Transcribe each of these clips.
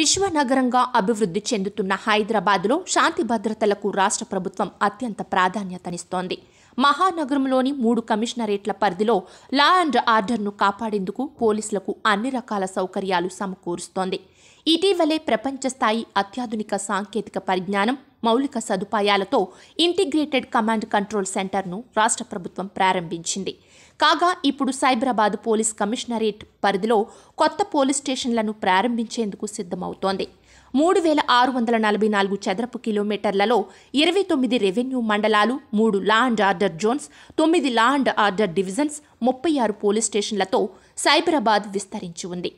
విశ్వనగరంగా అభివృద్ధి చెందుతున్న హైదరాబాద్లో శాంతి భద్రతలకు రాష్ట్ర ప్రభుత్వం అత్యంత ప్రాధాన్యతనిస్తోంది మహానగరంలోని మూడు కమిషనరేట్ల పరిధిలో లా అండ్ ఆర్డర్ను కాపాడేందుకు పోలీసులకు అన్ని రకాల సౌకర్యాలు సమకూరుస్తోంది ఇటీవలే ప్రపంచ స్థాయి అత్యాధునిక సాంకేతిక పరిజ్ఞానం మౌలిక సదుపాయాలతో ఇంటిగ్రేటెడ్ కమాండ్ కంట్రోల్ సెంటర్ను రాష్ట్ర ప్రభుత్వం ప్రారంభించింది కాగా ఇప్పుడు సైబరాబాద్ పోలీస్ కమిషనరేట్ పరిధిలో కొత్త పోలీస్ స్టేషన్లను ప్రారంభించేందుకు సిద్ధమవుతోంది మూడు వేల ఆరు వందల నలభై నాలుగు చదరపు కిలోమీటర్లలో ఇరవై తొమ్మిది రెవెన్యూ మండలాలు మూడు లా అండ్ ఆర్డర్ జోన్స్ తొమ్మిది లా అండ్ ఆర్డర్ డివిజన్స్ ముప్పై ఆరు పోలీస్ స్టేషన్లతో సైబరాబాద్ విస్తరించి ఉంది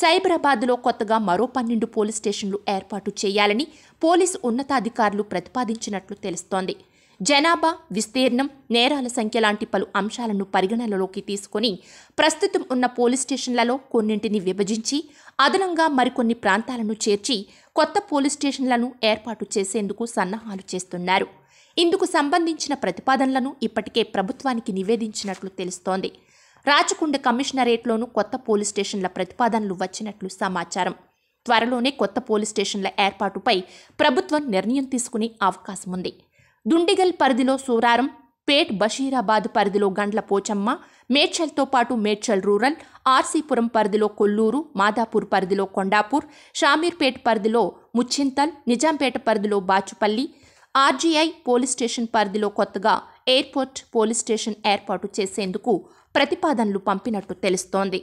సైబరాబాద్లో కొత్తగా మరో పన్నెండు పోలీస్ స్టేషన్లు ఏర్పాటు చేయాలని పోలీసు ఉన్నతాధికారులు ప్రతిపాదించినట్లు తెలుస్తోంది జనాభా విస్తీర్ణం నేరాల సంఖ్య లాంటి పలు అంశాలను పరిగణనలోకి తీసుకొని ప్రస్తుతం ఉన్న పోలీస్ స్టేషన్లలో కొన్నింటిని విభజించి అదనంగా మరికొన్ని ప్రాంతాలను చేర్చి కొత్త పోలీస్ స్టేషన్లను ఏర్పాటు చేసేందుకు సన్నాహాలు చేస్తున్నారు ఇందుకు సంబంధించిన ప్రతిపాదనలను ఇప్పటికే ప్రభుత్వానికి నివేదించినట్లు తెలుస్తోంది రాచకొండ కమిషనరేట్లోనూ కొత్త పోలీస్ స్టేషన్ల ప్రతిపాదనలు వచ్చినట్లు సమాచారం త్వరలోనే కొత్త పోలీస్ స్టేషన్ల ఏర్పాటుపై ప్రభుత్వం నిర్ణయం తీసుకునే అవకాశం ఉంది దుండిగల్ పరిధిలో సూరారం పేట్ బషీరాబాద్ పరిధిలో గండ్ల పోచమ్మ మేడ్చల్తో పాటు మేడ్చల్ రూరల్ ఆర్సీపురం పరిధిలో కొల్లూరు మాదాపూర్ పరిధిలో కొండాపూర్ షామీర్పేట్ పరిధిలో ముచ్చింతల్ నిజాంపేట పరిధిలో బాచుపల్లి ఆర్జీఐ పోలీస్ స్టేషన్ పరిధిలో కొత్తగా ఎయిర్పోర్ట్ పోలీస్ స్టేషన్ ఏర్పాటు చేసేందుకు ప్రతిపాదనలు పంపినట్టు తెలుస్తోంది